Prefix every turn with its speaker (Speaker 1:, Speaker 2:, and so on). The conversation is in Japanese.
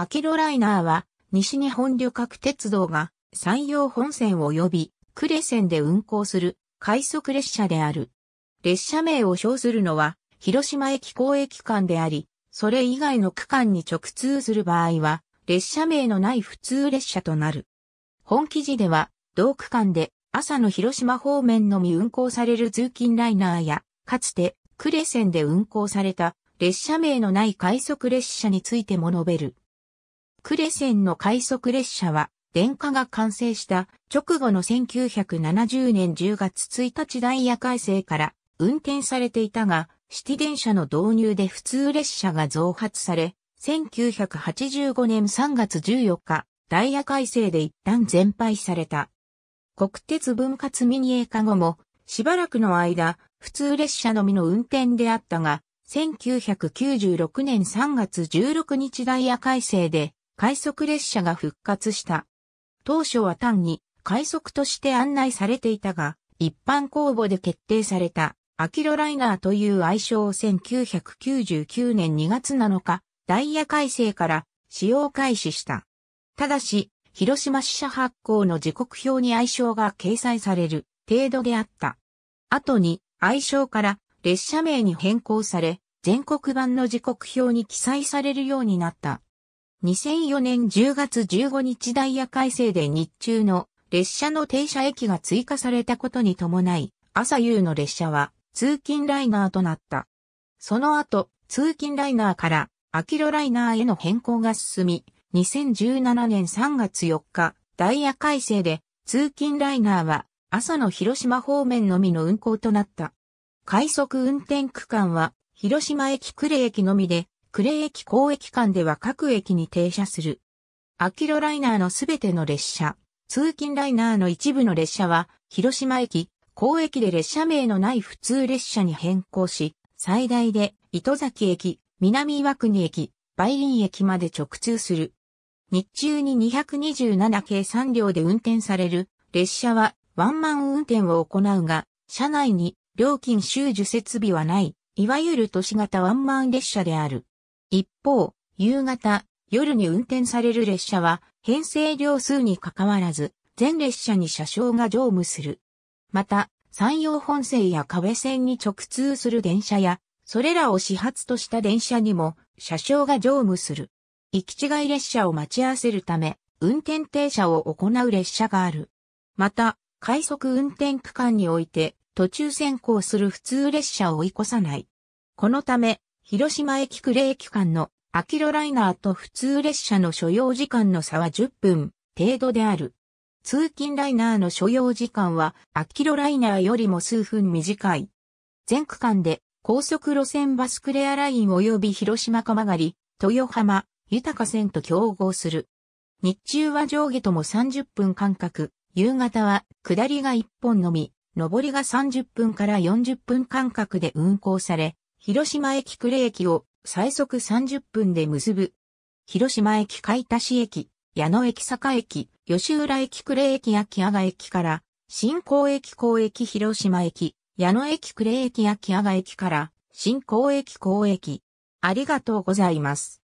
Speaker 1: アキロライナーは、西日本旅客鉄道が、山陽本線及び、呉線で運行する、快速列車である。列車名を称するのは、広島駅公駅間であり、それ以外の区間に直通する場合は、列車名のない普通列車となる。本記事では、同区間で朝の広島方面のみ運行される通勤ライナーや、かつて、呉線で運行された列車名のない快速列車についても述べる。クレセンの快速列車は、電化が完成した直後の1970年10月1日ダイヤ改正から運転されていたが、シティ電車の導入で普通列車が増発され、1985年3月14日、ダイヤ改正で一旦全廃された。国鉄分割民営化後も、しばらくの間、普通列車のみの運転であったが、1996年3月16日ダイヤ改正で、快速列車が復活した。当初は単に快速として案内されていたが、一般公募で決定された、アキロライナーという愛称を1999年2月7日、ダイヤ改正から使用開始した。ただし、広島支社発行の時刻表に愛称が掲載される程度であった。後に、愛称から列車名に変更され、全国版の時刻表に記載されるようになった。2004年10月15日ダイヤ改正で日中の列車の停車駅が追加されたことに伴い、朝夕の列車は通勤ライナーとなった。その後、通勤ライナーからアキロライナーへの変更が進み、2017年3月4日、ダイヤ改正で通勤ライナーは朝の広島方面のみの運行となった。快速運転区間は広島駅呉駅のみで呉駅高駅間では各駅に停車する。アキロライナーのすべての列車、通勤ライナーの一部の列車は、広島駅、高駅で列車名のない普通列車に変更し、最大で糸崎駅、南岩国駅、梅林駅まで直通する。日中に227系3両で運転される列車はワンマン運転を行うが、車内に料金収受設備はない、いわゆる都市型ワンマン列車である。一方、夕方、夜に運転される列車は、編成両数に関わらず、全列車に車掌が乗務する。また、山陽本線や壁線に直通する電車や、それらを始発とした電車にも、車掌が乗務する。行き違い列車を待ち合わせるため、運転停車を行う列車がある。また、快速運転区間において、途中先行する普通列車を追い越さない。このため、広島駅呉駅間のアキロライナーと普通列車の所要時間の差は10分程度である。通勤ライナーの所要時間はアキロライナーよりも数分短い。全区間で高速路線バスクレアライン及び広島鎌り、豊浜、豊線と競合する。日中は上下とも30分間隔、夕方は下りが1本のみ、上りが30分から40分間隔で運行され、広島駅呉駅を最速30分で結ぶ。広島駅海田市駅、矢野駅坂駅、吉浦駅呉駅秋葉賀駅から、新港駅港駅広島駅、矢野駅呉駅秋葉賀駅から、新港駅港駅。ありがとうございます。